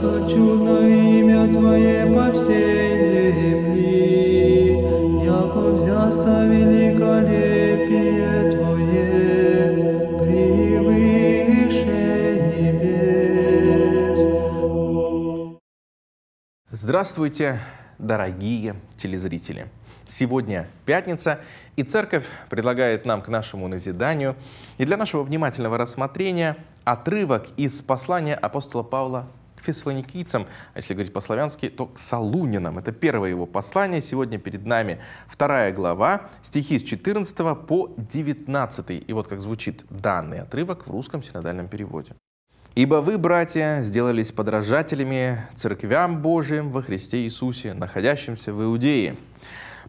хочу на имя Твое по всей земли, яко взяста великолепие Твое, превыше небес. Здравствуйте, дорогие телезрители! Сегодня пятница, и церковь предлагает нам к нашему назиданию и для нашего внимательного рассмотрения отрывок из послания апостола Павла фессалоникийцам, а если говорить по-славянски, то к Солунинам. Это первое его послание. Сегодня перед нами вторая глава, стихи с 14 по 19. И вот как звучит данный отрывок в русском синодальном переводе. «Ибо вы, братья, сделались подражателями церквям Божиим во Христе Иисусе, находящимся в Иудее,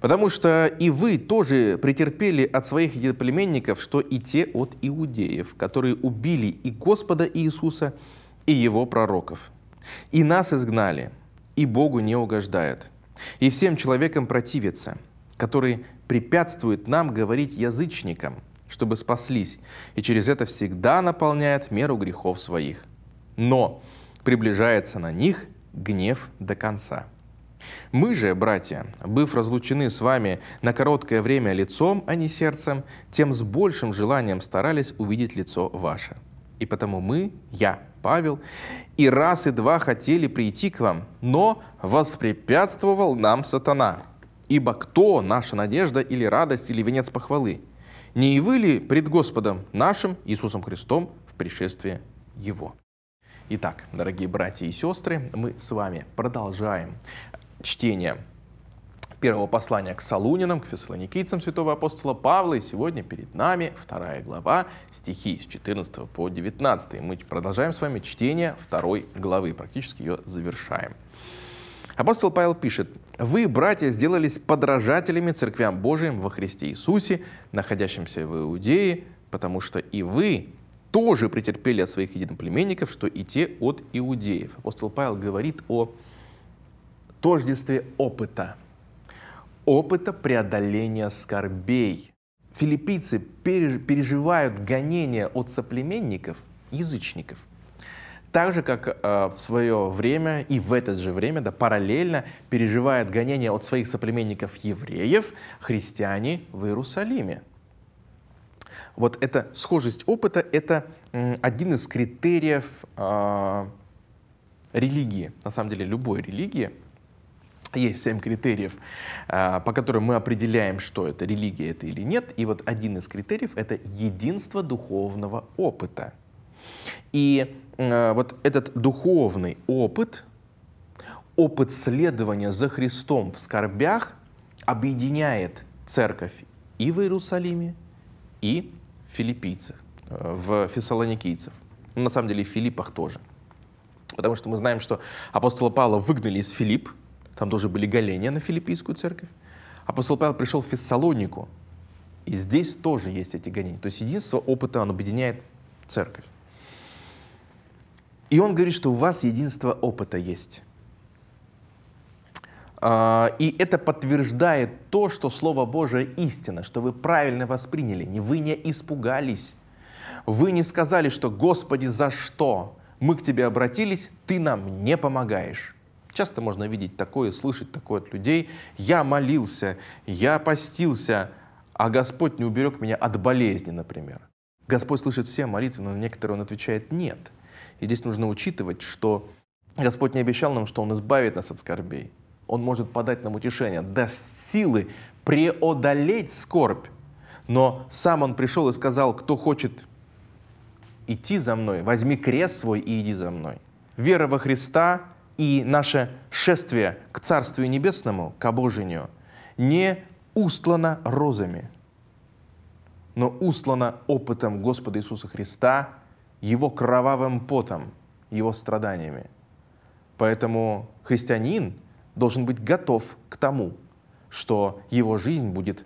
потому что и вы тоже претерпели от своих единоплеменников, что и те от иудеев, которые убили и Господа Иисуса, и его пророков. «И нас изгнали, и Богу не угождает, и всем человекам противится, который препятствует нам говорить язычникам, чтобы спаслись, и через это всегда наполняет меру грехов своих. Но приближается на них гнев до конца. Мы же, братья, быв разлучены с вами на короткое время лицом, а не сердцем, тем с большим желанием старались увидеть лицо ваше. И потому мы, я, Павел, и раз и два хотели прийти к вам, но воспрепятствовал нам сатана. Ибо кто наша надежда или радость или венец похвалы? Не и вы ли пред Господом нашим Иисусом Христом в пришествии Его? Итак, дорогие братья и сестры, мы с вами продолжаем чтение первого послания к Солунинам, к фессалоникийцам святого апостола Павла. И сегодня перед нами вторая глава, стихи с 14 по 19. мы продолжаем с вами чтение второй главы, практически ее завершаем. Апостол Павел пишет, «Вы, братья, сделались подражателями церквям Божиим во Христе Иисусе, находящимся в Иудее, потому что и вы тоже претерпели от своих единоплеменников, что и те от иудеев». Апостол Павел говорит о тождестве опыта – опыта преодоления скорбей. Филиппийцы переживают гонения от соплеменников, язычников, так же, как э, в свое время и в это же время, да, параллельно переживает гонения от своих соплеменников евреев, христиане в Иерусалиме. Вот эта схожесть опыта — это один из критериев э, религии, на самом деле любой религии — есть семь критериев, а, по которым мы определяем, что это религия это или нет. И вот один из критериев — это единство духовного опыта. И а, вот этот духовный опыт, опыт следования за Христом в скорбях объединяет церковь и в Иерусалиме, и в филиппийцах, э, в фессалоникийцев. на самом деле, в Филиппах тоже. Потому что мы знаем, что апостола Павла выгнали из Филипп, там тоже были голения на филиппийскую церковь. Апостол Павел пришел в Фессалонику, и здесь тоже есть эти гонения. То есть единство опыта, он объединяет церковь. И он говорит, что у вас единство опыта есть. А, и это подтверждает то, что Слово Божие истина, что вы правильно восприняли, не вы не испугались, вы не сказали, что «Господи, за что? Мы к Тебе обратились, Ты нам не помогаешь». Часто можно видеть такое, слышать такое от людей. Я молился, я постился, а Господь не уберег меня от болезни, например. Господь слышит все молитвы, но на некоторые Он отвечает «нет». И здесь нужно учитывать, что Господь не обещал нам, что Он избавит нас от скорбей. Он может подать нам утешение, даст силы преодолеть скорбь. Но сам Он пришел и сказал, кто хочет идти за мной, возьми крест свой и иди за мной. Вера во Христа и наше шествие к Царствию Небесному, к обожению, не устлано розами, но устлано опытом Господа Иисуса Христа, Его кровавым потом, Его страданиями. Поэтому христианин должен быть готов к тому, что его жизнь будет,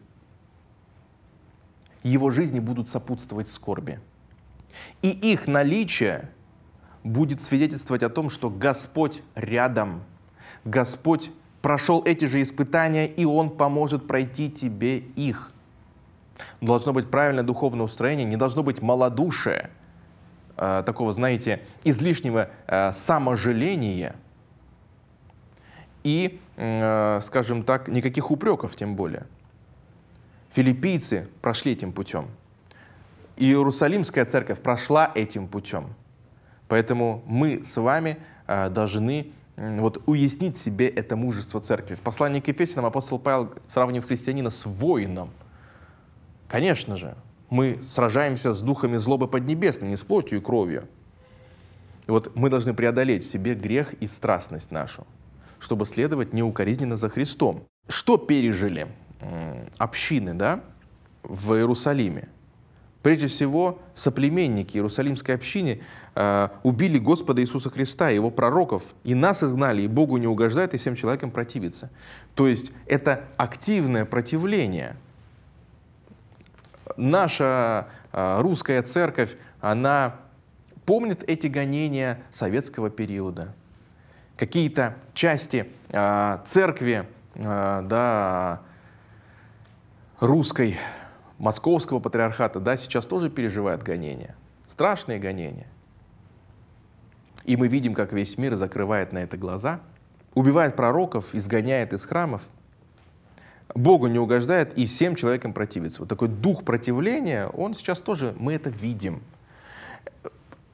его жизни будут сопутствовать скорби. И их наличие – будет свидетельствовать о том, что Господь рядом. Господь прошел эти же испытания, и Он поможет пройти тебе их. Должно быть правильное духовное устроение, не должно быть малодушие, э, такого, знаете, излишнего э, саможаления и, э, скажем так, никаких упреков тем более. Филиппийцы прошли этим путем. Иерусалимская церковь прошла этим путем. Поэтому мы с вами э, должны вот уяснить себе это мужество церкви. В послании к Ефесянам апостол Павел сравнивает христианина с воином. Конечно же, мы сражаемся с духами злобы поднебесной, не с плотью и кровью. И вот мы должны преодолеть в себе грех и страстность нашу, чтобы следовать неукоризненно за Христом. Что пережили общины да, в Иерусалиме? Прежде всего, соплеменники Иерусалимской общины э, убили Господа Иисуса Христа, его пророков, и нас изгнали, и Богу не угождает, и всем человекам противится. То есть это активное противление. Наша э, русская церковь, она помнит эти гонения советского периода. Какие-то части э, церкви э, да, русской московского патриархата, да, сейчас тоже переживает гонения, страшные гонения. И мы видим, как весь мир закрывает на это глаза, убивает пророков, изгоняет из храмов, Богу не угождает и всем человекам противится. Вот такой дух противления, он сейчас тоже, мы это видим.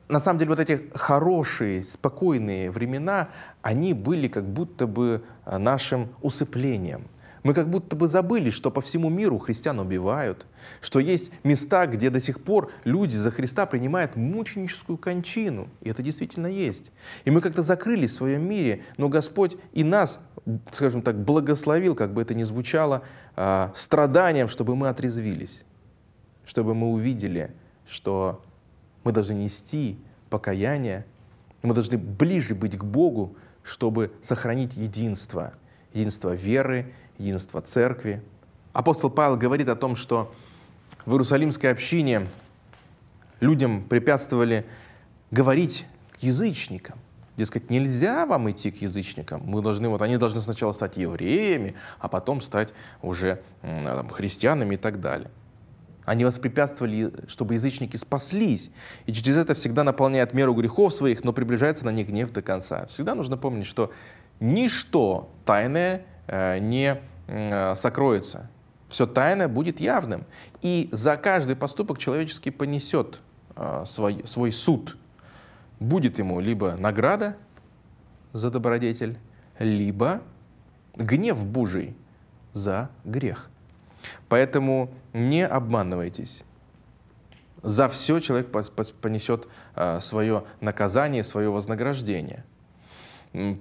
На самом деле вот эти хорошие, спокойные времена, они были как будто бы а, нашим усыплением – мы как будто бы забыли, что по всему миру христиан убивают, что есть места, где до сих пор люди за Христа принимают мученическую кончину. И это действительно есть. И мы как-то закрылись в своем мире, но Господь и нас, скажем так, благословил, как бы это ни звучало, а, страданием, чтобы мы отрезвились, чтобы мы увидели, что мы должны нести покаяние, мы должны ближе быть к Богу, чтобы сохранить единство – единство веры, единство церкви. Апостол Павел говорит о том, что в Иерусалимской общине людям препятствовали говорить к язычникам. Дескать, нельзя вам идти к язычникам. Мы должны, вот они должны сначала стать евреями, а потом стать уже э, там, христианами и так далее. Они воспрепятствовали, чтобы язычники спаслись. И через это всегда наполняет меру грехов своих, но приближается на них гнев до конца. Всегда нужно помнить, что ничто тайное э, не э, сокроется. Все тайное будет явным. И за каждый поступок человеческий понесет э, свой, свой суд. Будет ему либо награда за добродетель, либо гнев Божий за грех. Поэтому не обманывайтесь. За все человек понесет свое наказание, свое вознаграждение –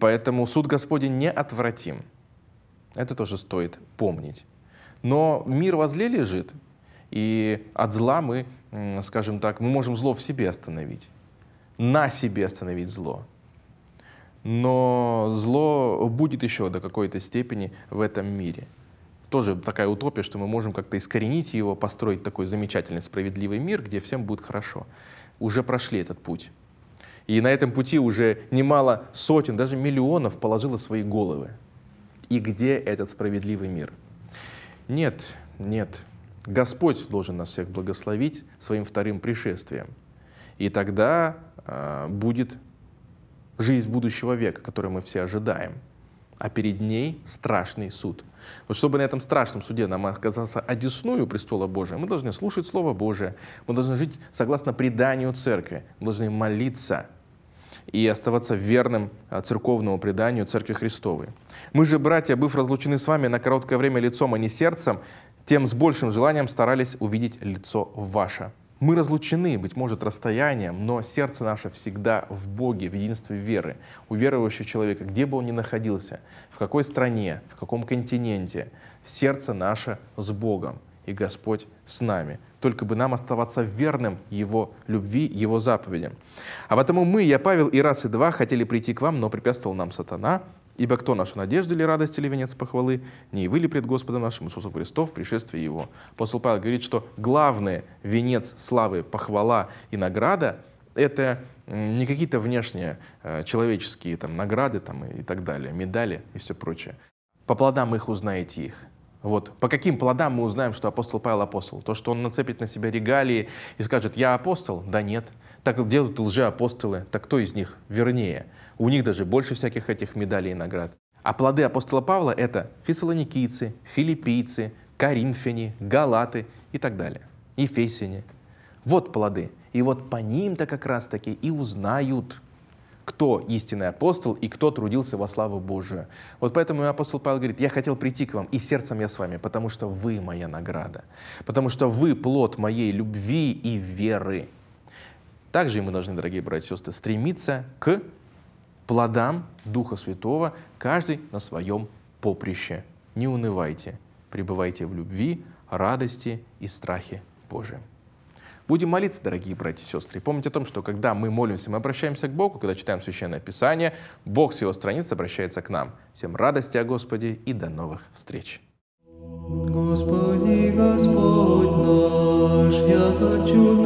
Поэтому суд Господень неотвратим. Это тоже стоит помнить. Но мир возле лежит, и от зла мы, скажем так, мы можем зло в себе остановить, на себе остановить зло. Но зло будет еще до какой-то степени в этом мире. Тоже такая утопия, что мы можем как-то искоренить его, построить такой замечательный справедливый мир, где всем будет хорошо. Уже прошли этот путь. И на этом пути уже немало сотен, даже миллионов положило свои головы. И где этот справедливый мир? Нет, нет. Господь должен нас всех благословить своим вторым пришествием. И тогда э, будет жизнь будущего века, которую мы все ожидаем а перед ней страшный суд. Вот чтобы на этом страшном суде нам оказаться одесную престола Божия, мы должны слушать Слово Божие, мы должны жить согласно преданию Церкви, мы должны молиться и оставаться верным а, церковному преданию Церкви Христовой. Мы же, братья, быв разлучены с вами на короткое время лицом, а не сердцем, тем с большим желанием старались увидеть лицо ваше. Мы разлучены, быть может, расстоянием, но сердце наше всегда в Боге, в единстве веры. У верующего человека, где бы он ни находился, в какой стране, в каком континенте, сердце наше с Богом, и Господь с нами. Только бы нам оставаться верным Его любви, Его заповедям. А потому мы, я, Павел, и раз, и два хотели прийти к вам, но препятствовал нам сатана, Ибо кто наша надежда или радость или венец похвалы, не вы ли пред Господом нашим Иисусом Христом в пришествии Его? Апостол Павел говорит, что главное венец славы, похвала и награда – это не какие-то внешние э, человеческие там, награды там, и так далее, медали и все прочее. По плодам их узнаете их. Вот. По каким плодам мы узнаем, что апостол Павел апостол? То, что он нацепит на себя регалии и скажет, я апостол? Да нет. Так делают лжеапостолы. Так кто из них вернее? У них даже больше всяких этих медалей и наград. А плоды апостола Павла — это фессалоникийцы, филиппийцы, коринфяне, галаты и так далее. Ефесяне. Вот плоды. И вот по ним-то как раз-таки и узнают – кто истинный апостол и кто трудился во славу Божию. Вот поэтому и апостол Павел говорит, я хотел прийти к вам, и сердцем я с вами, потому что вы моя награда, потому что вы плод моей любви и веры. Также мы должны, дорогие братья и сестры, стремиться к плодам Духа Святого, каждый на своем поприще. Не унывайте, пребывайте в любви, радости и страхе Божьем. Будем молиться, дорогие братья и сестры. И помните о том, что когда мы молимся, мы обращаемся к Богу, когда читаем Священное Писание, Бог с его страниц обращается к нам. Всем радости о Господе и до новых встреч. Господи, Господь наш, яко чудо